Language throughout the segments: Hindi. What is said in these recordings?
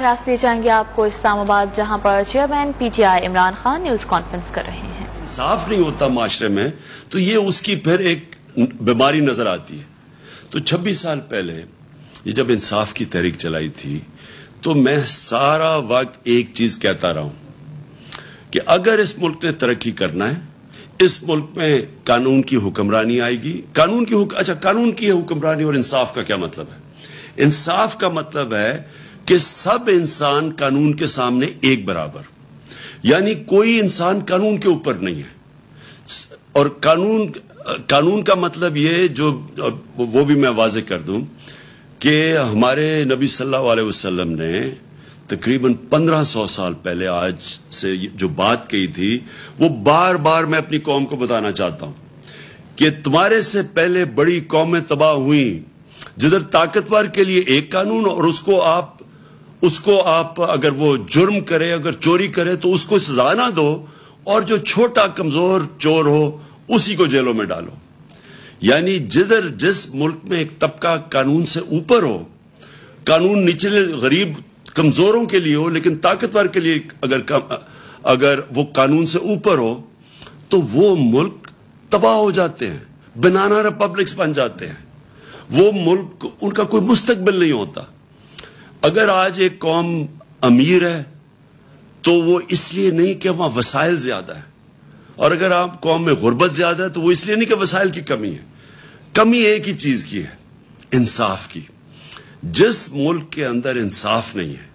रास ले जाएंगे आपको इस्लामाबाद जहां पर chairman PTI Imran Khan news conference कर रहे हैं इंसाफ नहीं होता माशरे में तो ये उसकी फिर एक बीमारी नजर आती है तो 26 साल पहले ये जब इंसाफ की तहरीक चलाई थी तो मैं सारा वक्त एक चीज कहता रहा हूं कि अगर इस मुल्क ने तरक्की करना है इस मुल्क में कानून की हुक्मरानी आएगी कानून की अच्छा कानून की हुक्मरानी और इंसाफ का क्या मतलब है इंसाफ का मतलब है कि सब इंसान कानून के सामने एक बराबर यानी कोई इंसान कानून के ऊपर नहीं है और कानून कानून का मतलब यह जो वो भी मैं वाजे कर दूं कि हमारे नबी सल्लल्लाहु अलैहि वसल्लम ने तकरीबन 1500 साल पहले आज से जो बात कही थी वो बार बार मैं अपनी कौम को बताना चाहता हूं कि तुम्हारे से पहले बड़ी कौमें तबाह हुई जिधर ताकतवर के लिए एक कानून और उसको आप उसको आप अगर वो जुर्म करे अगर चोरी करे तो उसको सजा ना दो और जो छोटा कमजोर चोर हो उसी को जेलों में डालो यानी जिधर जिस मुल्क में एक तबका कानून से ऊपर हो कानून निचले गरीब कमजोरों के लिए हो लेकिन ताकतवर के लिए अगर कम, अगर वो कानून से ऊपर हो तो वो मुल्क तबाह हो जाते हैं बनाना रिपब्लिक्स बन जाते हैं वो मुल्क उनका कोई मुस्तकबिल नहीं होता अगर आज एक कौम अमीर है तो वो इसलिए नहीं कि वहां वसाइल ज़्यादा है और अगर आप कौम में गुर्बत ज़्यादा है तो वो इसलिए नहीं कि वसाइल की कमी है कमी एक ही चीज़ की है इंसाफ की जिस मुल्क के अंदर इंसाफ नहीं है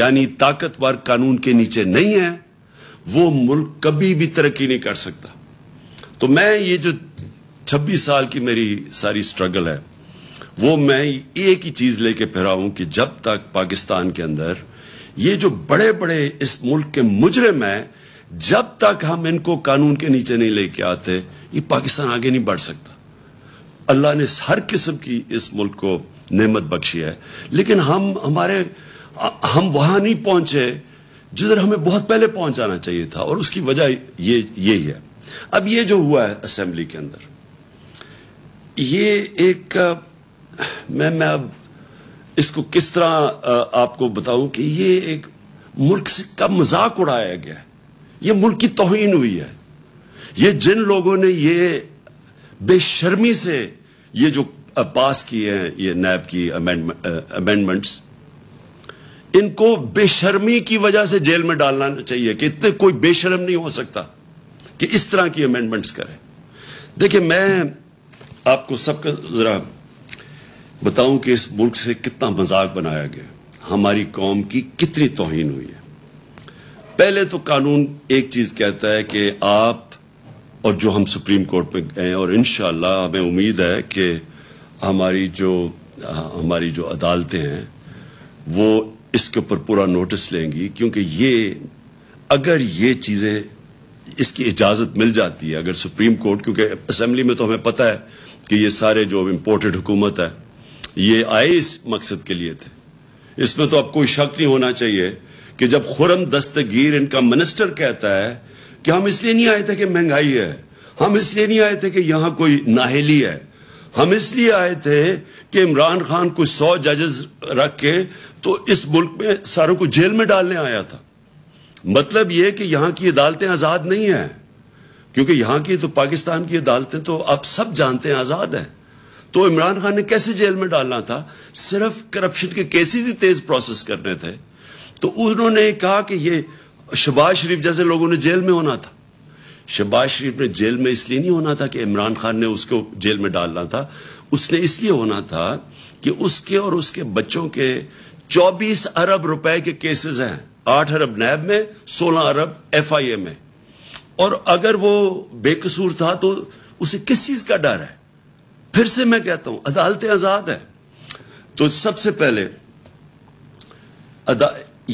यानी ताकतवर कानून के नीचे नहीं है वो मुल्क कभी भी तरक्की नहीं कर सकता तो मैं ये जो 26 साल की मेरी सारी स्ट्रगल है वो मैं एक ही चीज़ लेके फिरा हूं कि जब तक पाकिस्तान के अंदर ये जो बड़े बड़े इस मुल्क के मुजरे हैं जब तक हम इनको कानून के नीचे नहीं लेके आते ये पाकिस्तान आगे नहीं बढ़ सकता अल्लाह ने हर किस्म की इस मुल्क को नेमत बख्शी है लेकिन हम हमारे हम वहां नहीं पहुंचे जिधर हमें बहुत पहले पहुंचाना जाना चाहिए था और उसकी वजह ये यही है अब ये जो हुआ है असेंबली के अंदर ये एक मैं मैं अब इसको किस तरह आपको बताऊं कि ये एक मुल्क का मजाक उड़ाया गया है ये मुल्क की तोहन हुई है ये जिन लोगों ने ये बेशर्मी से ये जो पास किए हैं ये नैब की अमेंडमेंट्स इनको बेशर्मी की वजह से जेल में डालना चाहिए कि इतने कोई बेशर्म नहीं हो सकता कि इस तरह की अमेंडमेंट्स करें देखिए मैं आपको सबका जरा बताऊं कि इस मुल्क से कितना मजाक बनाया गया हमारी कौम की कितनी तोहन हुई है पहले तो कानून एक चीज कहता है कि आप और जो हम सुप्रीम कोर्ट में गए और इन हमें उम्मीद है कि हमारी जो हमारी जो अदालतें हैं वो इसके ऊपर पूरा नोटिस लेंगी क्योंकि ये अगर ये चीज़ें इसकी इजाज़त मिल जाती है अगर सुप्रीम कोर्ट क्योंकि असम्बली में तो हमें पता है कि ये सारे जो इम्पोर्टेड हुकूमत है ये आए इस मकसद के लिए थे इसमें तो अब कोई शक नहीं होना चाहिए कि जब खुरम दस्तगीर इनका मिनिस्टर कहता है कि हम इसलिए नहीं आए थे कि महंगाई है हम इसलिए नहीं आए थे कि यहां कोई नाहली है हम इसलिए आए थे कि इमरान खान को सौ जजेस रख के तो इस मुल्क में सारों को जेल में डालने आया था मतलब यह कि यहां की अदालतें आजाद नहीं है क्योंकि यहां की तो पाकिस्तान की अदालतें तो आप सब जानते हैं आजाद है तो इमरान खान ने कैसे जेल में डालना था सिर्फ करप्शन के केसेस ही तेज प्रोसेस करने थे तो उन्होंने कहा कि ये शबाज शरीफ जैसे लोगों ने जेल में होना था शबाज शरीफ ने जेल में इसलिए नहीं होना था कि इमरान खान ने उसको जेल में डालना था उसने इसलिए होना था कि उसके और उसके बच्चों के 24 अरब रुपए के केसेस हैं आठ अरब नैब में सोलह अरब एफ आई ए में और अगर वो बेकसूर था तो उसे किस चीज का डर है फिर से मैं कहता हूं अदालतें आजाद हैं तो सबसे पहले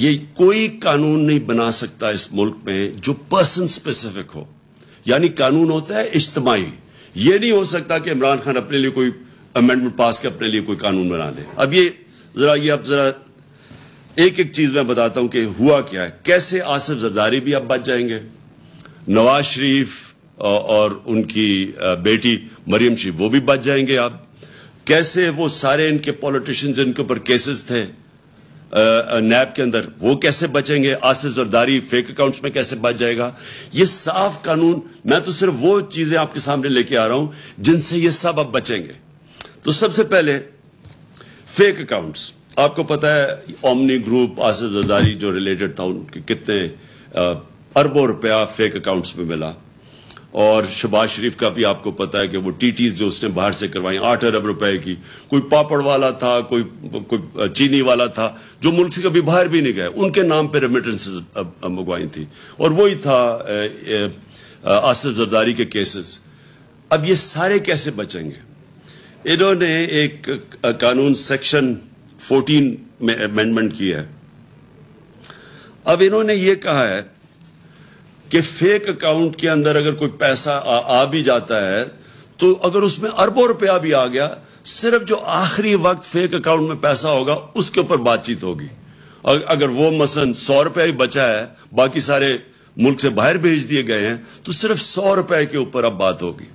ये कोई कानून नहीं बना सकता इस मुल्क में जो पर्सन स्पेसिफिक हो यानी कानून होता है इज्तमाही ये नहीं हो सकता कि इमरान खान अपने लिए कोई अमेंडमेंट पास के अपने लिए कोई कानून बना ले अब ये जरा ये अब जरा एक एक चीज मैं बताता हूं कि हुआ क्या है कैसे आसिफ जरदारी भी अब बच जाएंगे नवाज शरीफ और उनकी बेटी मरियम शी वो भी बच जाएंगे आप कैसे वो सारे इनके पॉलिटिशियंस जिनके ऊपर केसेस थे नैब के अंदर वो कैसे बचेंगे और जरदारी फेक अकाउंट्स में कैसे बच जाएगा ये साफ कानून मैं तो सिर्फ वो चीजें आपके सामने लेके आ रहा हूं जिनसे ये सब अब बचेंगे तो सबसे पहले फेक अकाउंट्स आपको पता है ओमनी ग्रुप और जरदारी जो रिलेटेड था उनके कितने अरबों रुपया फेक अकाउंट्स में मिला और शबाज शरीफ का भी आपको पता है कि वो टीटीज जो उसने बाहर से करवाई आठ अरब रुपए की कोई पापड़ वाला था कोई कोई चीनी वाला था जो मुल्क से कभी बाहर भी नहीं गए उनके नाम पर रेमिटेंस मंगवाई थी और वही था आसिफ जरदारी के केसेस अब ये सारे कैसे बचेंगे इन्होंने एक कानून सेक्शन 14 में अमेंडमेंट किया है अब इन्होंने ये कहा है कि फेक अकाउंट के अंदर अगर कोई पैसा आ, आ भी जाता है तो अगर उसमें अरबों रुपया भी आ गया सिर्फ जो आखिरी वक्त फेक अकाउंट में पैसा होगा उसके ऊपर बातचीत होगी अगर वो मसन सौ रुपया ही बचा है बाकी सारे मुल्क से बाहर भेज दिए गए हैं तो सिर्फ सौ रुपए के ऊपर अब बात होगी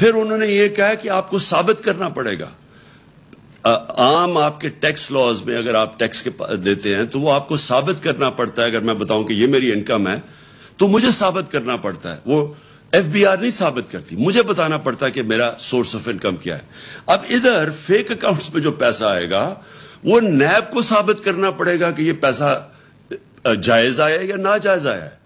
फिर उन्होंने ये कहा कि आपको साबित करना पड़ेगा आम आपके टैक्स लॉज में अगर आप टैक्स के देते हैं तो वो आपको साबित करना पड़ता है अगर मैं बताऊं कि ये मेरी इनकम है तो मुझे साबित करना पड़ता है वो एफ बी आर नहीं साबित करती मुझे बताना पड़ता है कि मेरा सोर्स ऑफ इनकम क्या है अब इधर फेक अकाउंट्स में जो पैसा आएगा वो नैब को साबित करना पड़ेगा कि ये पैसा जायज आया या जायज आया है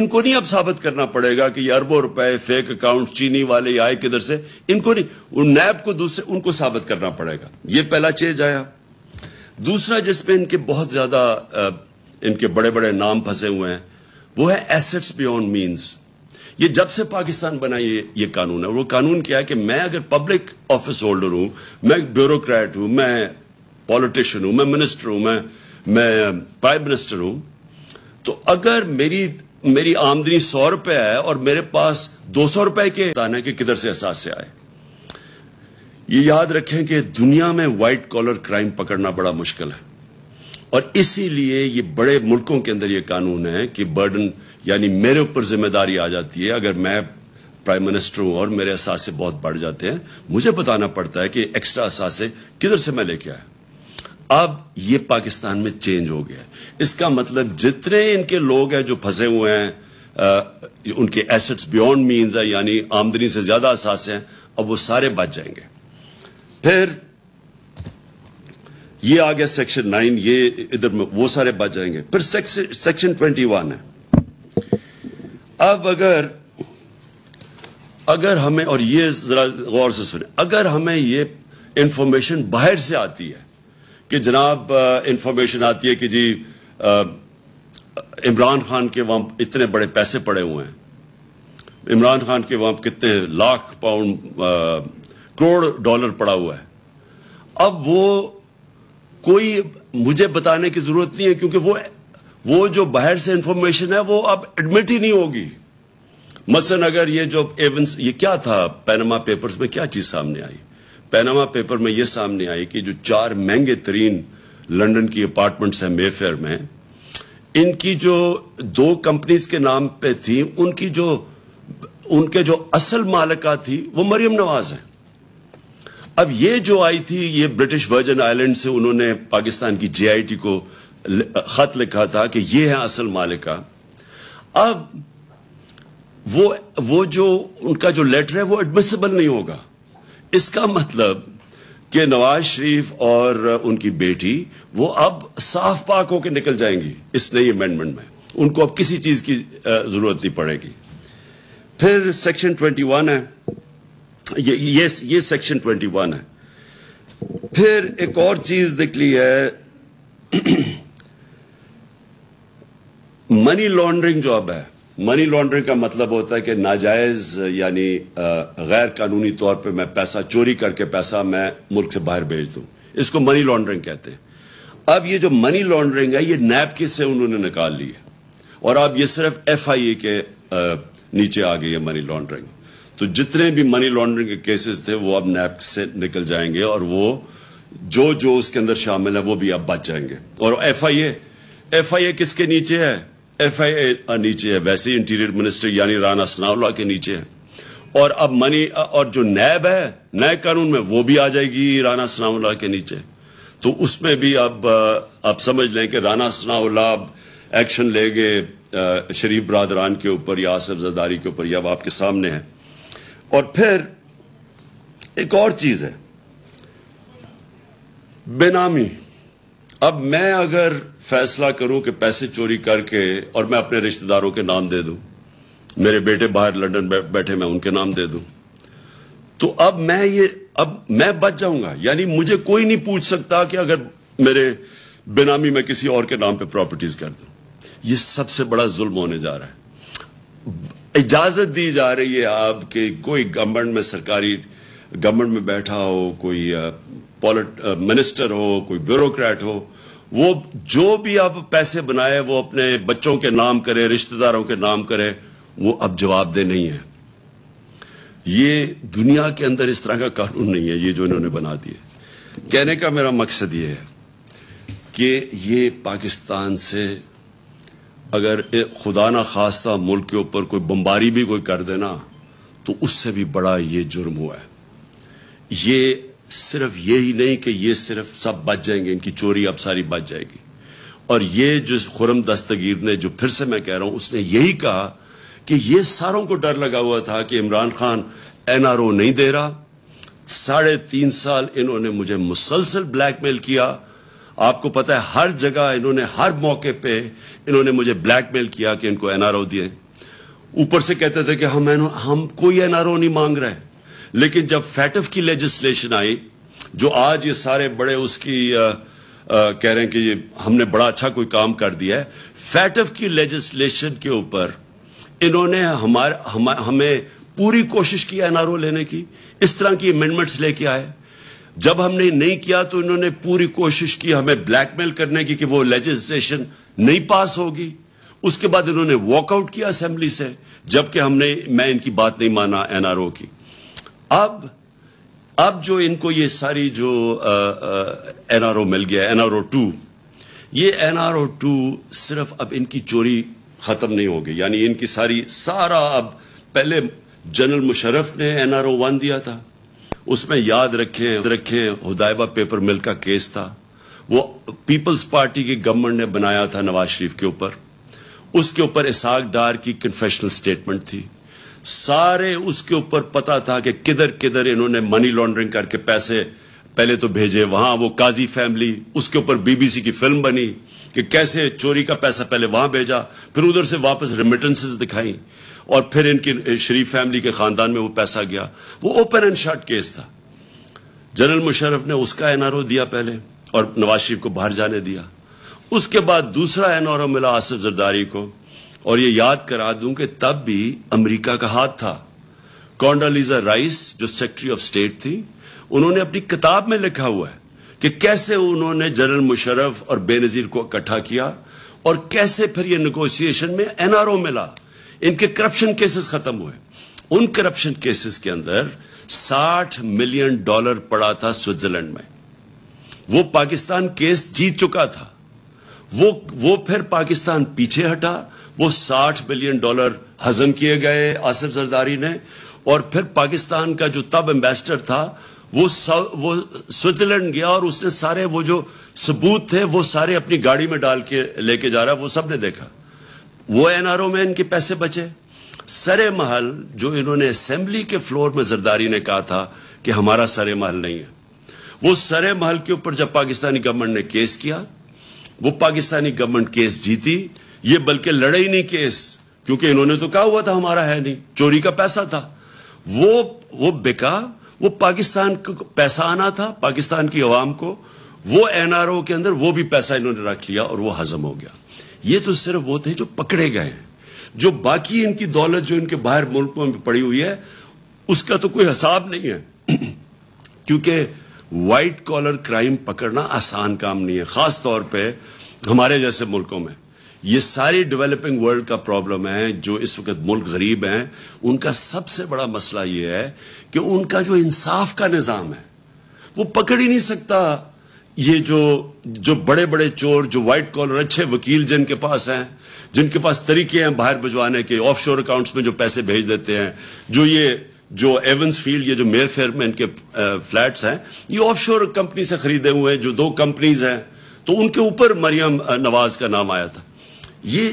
इनको नहीं अब साबित करना पड़ेगा कि ये अरबों रुपए फेक अकाउंट चीनी वाले आए किधर से इनको नहीं नैब को दूसरे उनको साबित करना पड़ेगा ये पहला चेंज आया दूसरा जिसमें इनके बहुत ज्यादा इनके बड़े बड़े नाम फंसे हुए हैं वो है एसेट्स बियॉन्ड मीन्स ये जब से पाकिस्तान बना ये ये कानून है वो कानून क्या है कि मैं अगर पब्लिक ऑफिस होल्डर हूं मैं ब्यूरोक्रेट हूं मैं पॉलिटिशियन हूं मैं मिनिस्टर हूं मैं मैं प्राइम मिनिस्टर हूं तो अगर मेरी मेरी आमदनी सौ रुपए है और मेरे पास दो सौ रुपए के ताना कि किधर से एहसास से आए ये याद रखें कि दुनिया में व्हाइट कॉलर क्राइम पकड़ना बड़ा मुश्किल है और इसीलिए ये बड़े मुल्कों के अंदर ये कानून है कि बर्डन यानी मेरे ऊपर जिम्मेदारी आ जाती है अगर मैं प्राइम मिनिस्टर हूं और मेरे असासे बहुत बढ़ जाते हैं मुझे बताना पड़ता है कि एक्स्ट्रा असासे किधर से मैं लेके आया अब ये पाकिस्तान में चेंज हो गया है इसका मतलब जितने इनके लोग हैं जो फंसे हुए हैं आ, उनके एसेट्स बियॉन्ड मीन्स है यानी आमदनी से ज्यादा असासे हैं अब वो सारे बच जाएंगे फिर ये आ गया सेक्शन नाइन ये इधर में वो सारे बच जाएंगे फिर सेक्शन ट्वेंटी वन है अब अगर अगर हमें और ये जरा गौर से सुने अगर हमें ये इंफॉर्मेशन बाहर से आती है कि जनाब इंफॉर्मेशन आती है कि जी इमरान खान के वहां इतने बड़े पैसे पड़े हुए हैं इमरान खान के वहां कितने लाख पाउंड करोड़ डॉलर पड़ा हुआ है अब वो कोई मुझे बताने की जरूरत नहीं है क्योंकि वो वो जो बाहर से इंफॉर्मेशन है वो अब एडमिट ही नहीं होगी मसलन अगर ये जो एवंस ये क्या था पैनामा पेपर्स में क्या चीज सामने आई पैनामा पेपर में ये सामने आई कि जो चार महंगे तरीन लंदन की अपार्टमेंट्स हैं मेफेयर में इनकी जो दो कंपनीज के नाम पे थी उनकी जो उनके जो असल मालिका थी वो मरियम नवाज है अब ये जो आई थी ये ब्रिटिश वर्जन आइलैंड से उन्होंने पाकिस्तान की जेआईटी को खत लिखा था कि ये है असल मालिका अब वो वो जो उनका जो लेटर है वो एडमिसिबल नहीं होगा इसका मतलब कि नवाज शरीफ और उनकी बेटी वो अब साफ पाक होकर निकल जाएंगी इस नई अमेंडमेंट में उनको अब किसी चीज की जरूरत नहीं पड़ेगी फिर सेक्शन ट्वेंटी वन है ये ये ये सेक्शन 21 है फिर एक और चीज निकली है मनी लॉन्ड्रिंग जॉब है मनी लॉन्ड्रिंग का मतलब होता है कि नाजायज यानी गैर कानूनी तौर पे मैं पैसा चोरी करके पैसा मैं मुल्क से बाहर भेज दूं इसको मनी लॉन्ड्रिंग कहते हैं अब ये जो मनी लॉन्ड्रिंग है ये नैप के से उन्होंने निकाल ली है और अब ये सिर्फ एफ आई ए के नीचे आ गई है मनी लॉन्ड्रिंग तो जितने भी मनी लॉन्ड्रिंग के केसेस थे वो अब नैप से निकल जाएंगे और वो जो जो उसके अंदर शामिल है वो भी अब बच जाएंगे और F I A F I ए किसके नीचे है एफ आई ए नीचे है वैसे इंटीरियर मिनिस्टर यानी राना सनावला के नीचे है और अब मनी और जो नैब है नए कानून में वो भी आ जाएगी राना सनावला के नीचे तो उसमें भी अब आप समझ लें कि राना सनाउल्ला एक्शन लेंगे शरीफ बरदरान के ऊपर या आसफ जदारी के ऊपर या अब आपके सामने है और फिर एक और चीज है बेनामी अब मैं अगर फैसला करूं कि पैसे चोरी करके और मैं अपने रिश्तेदारों के नाम दे दूं मेरे बेटे बाहर लंदन बैठे मैं उनके नाम दे दूं तो अब मैं ये अब मैं बच जाऊंगा यानी मुझे कोई नहीं पूछ सकता कि अगर मेरे बेनामी मैं किसी और के नाम पे प्रॉपर्टीज कर दूं ये सबसे बड़ा जुल्म होने जा रहा है इजाजत दी जा रही है आपके कोई गवर्नमेंट में सरकारी गवर्नमेंट में बैठा हो कोई पॉलिट मिनिस्टर हो कोई ब्यूरोक्रेट हो वो जो भी आप पैसे बनाए वो अपने बच्चों के नाम करे रिश्तेदारों के नाम करे वो अब जवाबदेह नहीं है ये दुनिया के अंदर इस तरह का कानून नहीं है ये जो इन्होंने बना दिए कहने का मेरा मकसद ये है कि ये पाकिस्तान से अगर एक खुदा ना खास्ता मुल्क के ऊपर कोई बम्बारी भी कोई कर देना तो उससे भी बड़ा ये जुर्म हुआ है ये सिर्फ ये ही नहीं कि ये सिर्फ सब बच जाएंगे इनकी चोरी अब सारी बच जाएगी और ये जो खुरम दस्तगीर ने जो फिर से मैं कह रहा हूं उसने यही कहा कि ये सारों को डर लगा हुआ था कि इमरान खान एनआरओ नहीं दे रहा साढ़े तीन साल इन्होंने मुझे मुसलसल ब्लैकमेल किया आपको पता है हर जगह इन्होंने हर मौके पे इन्होंने मुझे ब्लैकमेल किया कि इनको एनआरओ दिए ऊपर से कहते थे कि हम हम कोई एनआरओ नहीं मांग रहे लेकिन जब फैटफ की लेजिस्लेशन आई जो आज ये सारे बड़े उसकी आ, आ, कह रहे हैं कि ये हमने बड़ा अच्छा कोई काम कर दिया है फैटफ की लेजिस्लेशन के ऊपर इन्होंने हमारे हम, हमें पूरी कोशिश की एनआरओ लेने की इस तरह की अमेंडमेंट्स लेके आए जब हमने नहीं किया तो इन्होंने पूरी कोशिश की हमें ब्लैकमेल करने की कि वो लेजिस्लेशन नहीं पास होगी उसके बाद इन्होंने वॉकआउट किया असेंबली से जबकि हमने मैं इनकी बात नहीं माना एनआरओ की अब अब जो इनको ये सारी जो एनआरओ मिल गया एनआरओ टू ये एनआरओ टू सिर्फ अब इनकी चोरी खत्म नहीं होगी यानी इनकी सारी सारा अब पहले जनरल मुशरफ ने एनआरओ वन दिया था उसमें याद रखें रखें हुदायबा पेपर मिल का केस था वो पीपल्स पार्टी की गवर्नमेंट ने बनाया था नवाज शरीफ के ऊपर उसके ऊपर इसाक डार की कन्फेशनल स्टेटमेंट थी सारे उसके ऊपर पता था कि किधर किधर इन्होंने मनी लॉन्ड्रिंग करके पैसे पहले तो भेजे वहां वो काजी फैमिली उसके ऊपर बीबीसी की फिल्म बनी कि कैसे चोरी का पैसा पहले वहां भेजा फिर उधर से वापस रिमिटेंसेस दिखाई और फिर इनकी शरीफ फैमिली के खानदान में वो पैसा गया वो ओपन एंड शर्ट केस था जनरल मुशरफ ने उसका एनआरओ दिया पहले और नवाज शरीफ को बाहर जाने दिया उसके बाद दूसरा एनआरओ मिला आसिफ जरदारी को और ये याद करा दूं कि तब भी अमरीका का हाथ था कॉन्डालीजा राइस जो सेक्रेटरी ऑफ स्टेट थी उन्होंने अपनी किताब में लिखा हुआ है कि कैसे उन्होंने जनरल मुशरफ और बेनजीर को इकट्ठा किया और कैसे फिर ये नेगोशिएशन में एनआरओ मिला इनके करप्शन केसेस खत्म हुए उन करप्शन केसेस के अंदर 60 मिलियन डॉलर पड़ा था स्विट्जरलैंड में वो पाकिस्तान केस जीत चुका था वो वो फिर पाकिस्तान पीछे हटा वो 60 मिलियन डॉलर हजम किए गए आसिफ जरदारी ने और फिर पाकिस्तान का जो तब एम्बेसडर था वो सव, वो स्विट्जरलैंड गया और उसने सारे वो जो सबूत थे वो सारे अपनी गाड़ी में डाल के लेके जा रहा वो सबने देखा वो एनआरओ में इनके पैसे बचे सरे महल जो इन्होंने असेंबली के फ्लोर में जरदारी ने कहा था कि हमारा सरे महल नहीं है वो सरे महल के ऊपर जब पाकिस्तानी गवर्नमेंट ने केस किया वो पाकिस्तानी गवर्नमेंट केस जीती ये बल्कि लड़े ही नहीं केस क्योंकि इन्होंने तो कहा हुआ था हमारा है नहीं चोरी का पैसा था वो वो बिका वो पाकिस्तान को पैसा आना था पाकिस्तान की आवाम को वो एनआरओ के अंदर वो भी पैसा इन्होंने रख लिया और वो हजम हो गया ये तो सिर्फ वो थे जो पकड़े गए हैं जो बाकी इनकी दौलत जो इनके बाहर मुल्कों में पड़ी हुई है उसका तो कोई हिसाब नहीं है क्योंकि वाइट कॉलर क्राइम पकड़ना आसान काम नहीं है खास तौर पे हमारे जैसे मुल्कों में ये सारी डेवलपिंग वर्ल्ड का प्रॉब्लम है जो इस वक्त मुल्क गरीब हैं उनका सबसे बड़ा मसला ये है कि उनका जो इंसाफ का निज़ाम है वो पकड़ ही नहीं सकता ये जो जो बड़े बड़े चोर जो व्हाइट कॉलर अच्छे वकील जिनके पास हैं जिनके पास तरीके हैं बाहर भिजवाने के ऑफशोर अकाउंट्स में जो पैसे भेज देते हैं जो ये जो एवंस फील्ड ये जो फेयर में इनके फ्लैट्स हैं ये ऑफशोर कंपनी से खरीदे हुए हैं जो दो कंपनीज हैं तो उनके ऊपर मरियम नवाज का नाम आया था ये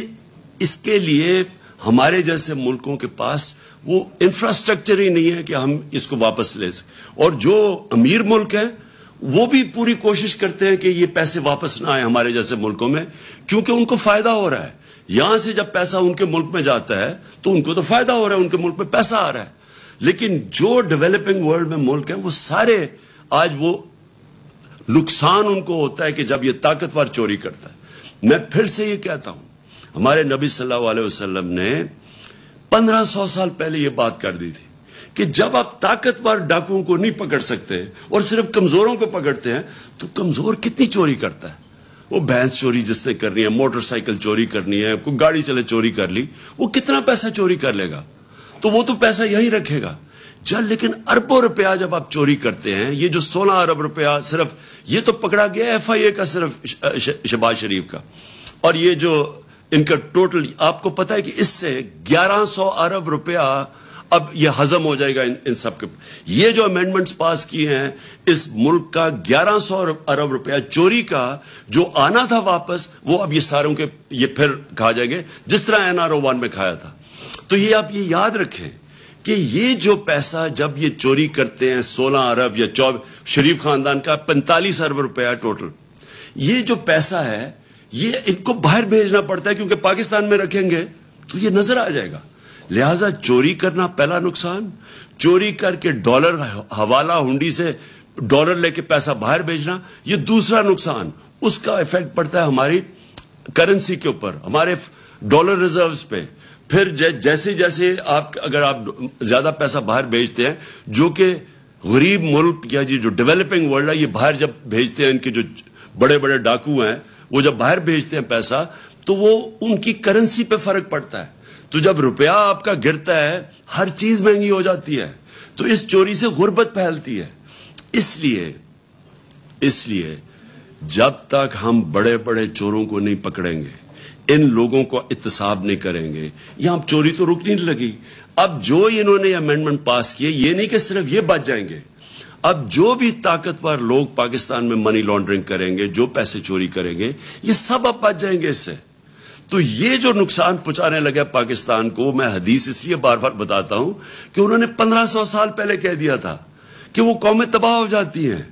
इसके लिए हमारे जैसे मुल्कों के पास वो इंफ्रास्ट्रक्चर ही नहीं है कि हम इसको वापस ले सकें और जो अमीर मुल्क हैं वो भी पूरी कोशिश करते हैं कि ये पैसे वापस ना आए हमारे जैसे मुल्कों में क्योंकि उनको फायदा हो रहा है यहां से जब पैसा उनके मुल्क में जाता है तो उनको तो फायदा हो रहा है उनके मुल्क में पैसा आ रहा है लेकिन जो डेवलपिंग वर्ल्ड में मुल्क है वो सारे आज वो नुकसान उनको होता है कि जब ये ताकतवर चोरी करता है मैं फिर से ये कहता हूं हमारे नबी सल्लल्लाहु अलैहि वसल्लम ने पंद्रह सौ साल पहले ये बात कर दी थी कि जब आप ताकतवर डाकुओं को नहीं पकड़ सकते और सिर्फ कमजोरों को पकड़ते हैं तो कमजोर कितनी चोरी करता है वो भैंस चोरी जिसने करनी है मोटरसाइकिल चोरी करनी है कोई गाड़ी चले चोरी कर ली वो कितना पैसा चोरी कर लेगा तो वो तो पैसा यही रखेगा जब लेकिन अरबों रुपया जब आप चोरी करते हैं ये जो सोलह अरब रुपया सिर्फ ये तो पकड़ा गया एफ आई ए का सिर्फ शहबाज शरीफ का और ये जो इनका टोटल आपको पता है कि इससे ग्यारह सौ अरब रुपया अब यह हजम हो जाएगा इन, इन सब के ये जो अमेंडमेंट्स पास किए हैं इस मुल्क का 1100 अरब रुपया चोरी का जो आना था वापस वो अब ये सारों के ये फिर खा जाएंगे जिस तरह एनआरओ वन में खाया था तो ये आप ये याद रखें कि ये जो पैसा जब ये चोरी करते हैं सोलह अरब या चौबीस शरीफ खानदान का पैंतालीस अरब रुपया टोटल ये जो पैसा है ये इनको बाहर भेजना पड़ता है क्योंकि पाकिस्तान में रखेंगे तो ये नजर आ जाएगा लिहाजा चोरी करना पहला नुकसान चोरी करके डॉलर हवाला हुंडी से डॉलर लेके पैसा बाहर भेजना ये दूसरा नुकसान उसका इफेक्ट पड़ता है हमारी करेंसी के ऊपर हमारे डॉलर रिजर्व्स पे फिर जैसे जैसे आप अगर आप ज्यादा पैसा बाहर भेजते हैं जो कि गरीब मुल्क या जी जो डेवलपिंग वर्ल्ड है ये बाहर जब भेजते हैं इनके जो बड़े बड़े डाकू हैं वो जब बाहर भेजते हैं पैसा तो वो उनकी करेंसी पे फर्क पड़ता है तो जब रुपया आपका गिरता है हर चीज महंगी हो जाती है तो इस चोरी से गुर्बत फैलती है इसलिए इसलिए जब तक हम बड़े बड़े चोरों को नहीं पकड़ेंगे इन लोगों को इतसाब नहीं करेंगे यहां चोरी तो रुकने नहीं लगी अब जो इन्होंने अमेंडमेंट पास किए ये नहीं कि सिर्फ ये बच जाएंगे अब जो भी ताकतवर लोग पाकिस्तान में मनी लॉन्ड्रिंग करेंगे जो पैसे चोरी करेंगे ये सब अब बच जाएंगे इससे तो ये जो नुकसान पहुंचाने लगा पाकिस्तान को मैं हदीस इसलिए बार बार बताता हूं कि उन्होंने पंद्रह सौ साल पहले कह दिया था कि वो कौमें तबाह हो जाती हैं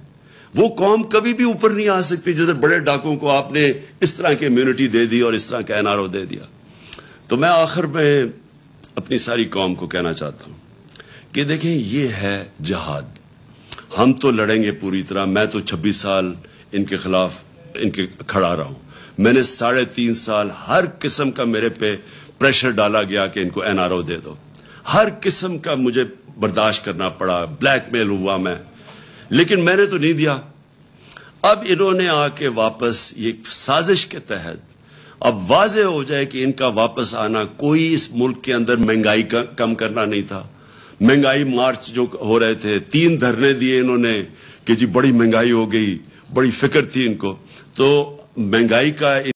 वो कौम कभी भी ऊपर नहीं आ सकती जिधर बड़े डाकों को आपने इस तरह की इम्यूनिटी दे दी और इस तरह का एनआरओ दे दिया तो मैं आखिर में अपनी सारी कौम को कहना चाहता हूं कि देखें ये है जहाद हम तो लड़ेंगे पूरी तरह मैं तो छब्बीस साल इनके खिलाफ इनके खड़ा रहा हूं मैंने साढ़े तीन साल हर किस्म का मेरे पे प्रेशर डाला गया कि इनको एनआरओ दे दो हर किस्म का मुझे बर्दाश्त करना पड़ा ब्लैकमेल हुआ मैं लेकिन मैंने तो नहीं दिया अब इन्होंने आके वापस ये साजिश के तहत अब वाज हो जाए कि इनका वापस आना कोई इस मुल्क के अंदर महंगाई कम करना नहीं था महंगाई मार्च जो हो रहे थे तीन धरने दिए इन्होंने कि जी बड़ी महंगाई हो गई बड़ी फिक्र थी इनको तो महंगाई का